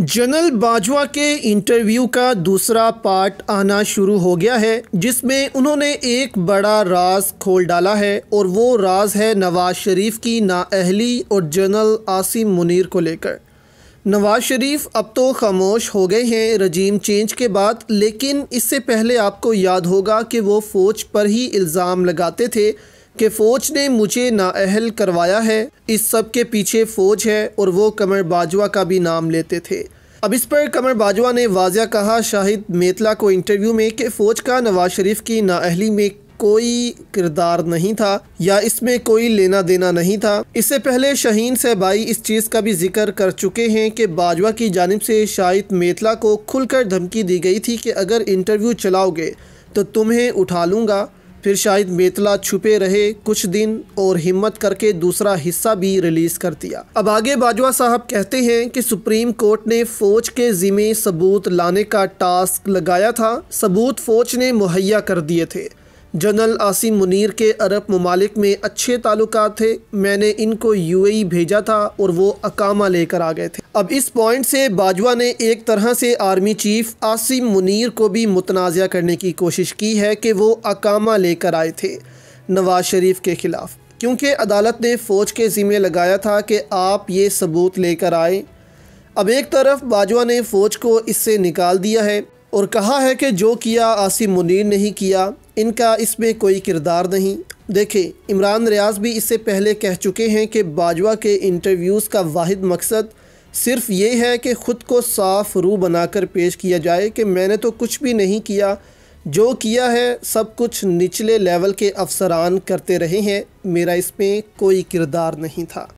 general Bajwa के interview का दूसरा पार्ट आना शुरू हो गया है जिसमें उन्होंने एक बड़ा राज खोल डाला है और वो राज है नवाज़ शरीफ की नाअहली और जनरल आसिम मुनीर को लेकर नवाज़ शरीफ अब तो खामोश हो गए हैं रजीम चेंज के बाद लेकिन इससे पहले आपको याद होगा कि वो फ़ौज पर ही इल्ज़ाम लगाते थे कि फ़ौज ने मुझे नाअहल करवाया है इस सब के पीछे फ़ौज है और वो कमर बाजवा का भी नाम लेते थे अब इस पर कमर बाजवा ने वाजिया कहा शाहिद मेतला को इंटरव्यू में कि फ़ौज का नवाज शरीफ की नाअहली में कोई किरदार नहीं था या इसमें कोई लेना देना नहीं था इससे पहले शहीन सहबाई इस चीज़ का भी जिक्र कर चुके हैं कि बाजवा की जानब से शाहिद मेतला को खुलकर धमकी दी गई थी कि अगर इंटरव्यू चलाओगे तो तुम्हें उठा लूँगा फिर शायद मेतला छुपे रहे कुछ दिन और हिम्मत करके दूसरा हिस्सा भी रिलीज कर दिया अब आगे बाजवा साहब कहते हैं कि सुप्रीम कोर्ट ने फौज के जिम्मे सबूत लाने का टास्क लगाया था सबूत फौज ने मुहैया कर दिए थे जनरल आसिम मुनीर के अरब ममालिक में अच्छे ताल्लुक थे मैंने इनको यूएई भेजा था और वो अकामा लेकर आ गए थे अब इस पॉइंट से बाजवा ने एक तरह से आर्मी चीफ आसिम मुनीर को भी मुतनाज़ करने की कोशिश की है कि वो अकामा लेकर आए थे नवाज शरीफ के ख़िलाफ़ क्योंकि अदालत ने फ़ौज के ज़िम्मे लगाया था कि आप ये सबूत लेकर आए अब एक तरफ बाजवा ने फ़ौज को इससे निकाल दिया है और कहा है कि जो किया आसिम मुनीर नहीं किया इनका इसमें कोई किरदार नहीं देखें इमरान रियाज भी इससे पहले कह चुके हैं कि बाजवा के इंटरव्यूज़ का वाद मकसद सिर्फ ये है कि ख़ुद को साफ रू बनाकर पेश किया जाए कि मैंने तो कुछ भी नहीं किया जो किया है सब कुछ निचले लेवल के अफसरान करते रहे हैं मेरा इसमें कोई किरदार नहीं था